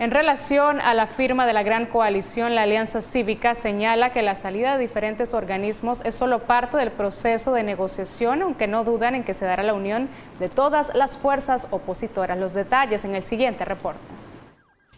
En relación a la firma de la gran coalición, la Alianza Cívica señala que la salida de diferentes organismos es solo parte del proceso de negociación, aunque no dudan en que se dará la unión de todas las fuerzas opositoras. Los detalles en el siguiente reporte.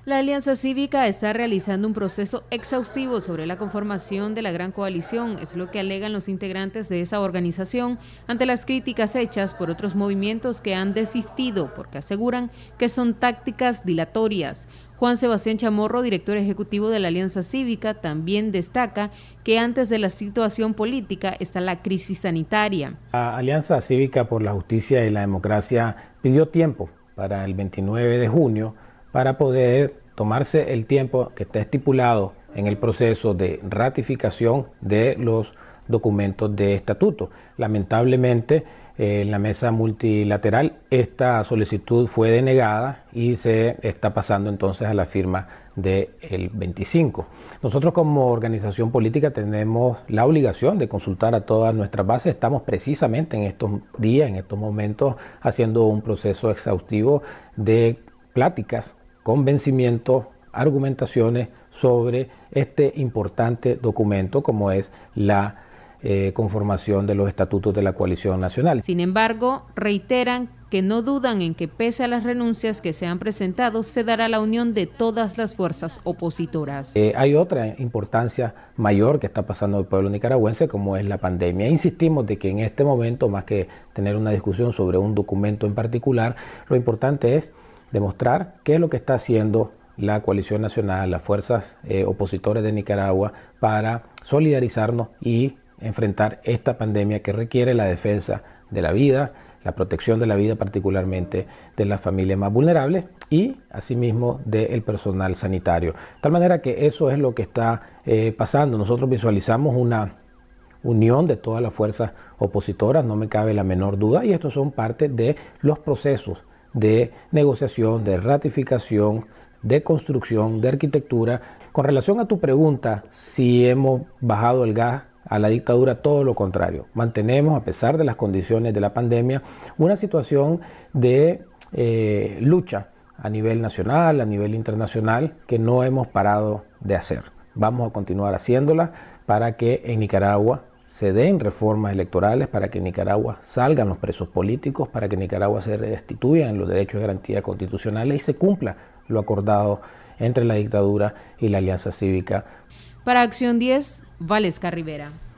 La Alianza Cívica está realizando un proceso exhaustivo sobre la conformación de la gran coalición, es lo que alegan los integrantes de esa organización ante las críticas hechas por otros movimientos que han desistido porque aseguran que son tácticas dilatorias. Juan Sebastián Chamorro, director ejecutivo de la Alianza Cívica, también destaca que antes de la situación política está la crisis sanitaria. La Alianza Cívica por la Justicia y la Democracia pidió tiempo para el 29 de junio para poder tomarse el tiempo que está estipulado en el proceso de ratificación de los documentos de estatuto. Lamentablemente, eh, en la mesa multilateral esta solicitud fue denegada y se está pasando entonces a la firma del 25. Nosotros como organización política tenemos la obligación de consultar a todas nuestras bases. Estamos precisamente en estos días, en estos momentos, haciendo un proceso exhaustivo de pláticas convencimiento, argumentaciones sobre este importante documento como es la eh, conformación de los estatutos de la coalición nacional. Sin embargo, reiteran que no dudan en que pese a las renuncias que se han presentado, se dará la unión de todas las fuerzas opositoras. Eh, hay otra importancia mayor que está pasando el pueblo nicaragüense, como es la pandemia. Insistimos de que en este momento, más que tener una discusión sobre un documento en particular, lo importante es demostrar qué es lo que está haciendo la coalición nacional, las fuerzas eh, opositores de Nicaragua, para solidarizarnos y enfrentar esta pandemia que requiere la defensa de la vida, la protección de la vida particularmente de las familias más vulnerables y asimismo del personal sanitario. De tal manera que eso es lo que está eh, pasando. Nosotros visualizamos una unión de todas las fuerzas opositoras, no me cabe la menor duda, y estos son parte de los procesos de negociación, de ratificación, de construcción, de arquitectura. Con relación a tu pregunta, si hemos bajado el gas a la dictadura, todo lo contrario. Mantenemos, a pesar de las condiciones de la pandemia, una situación de eh, lucha a nivel nacional, a nivel internacional, que no hemos parado de hacer. Vamos a continuar haciéndola para que en Nicaragua se den reformas electorales para que Nicaragua salgan los presos políticos, para que Nicaragua se restituyan los derechos de garantía constitucionales y se cumpla lo acordado entre la dictadura y la Alianza Cívica. Para Acción 10, Valesca Rivera.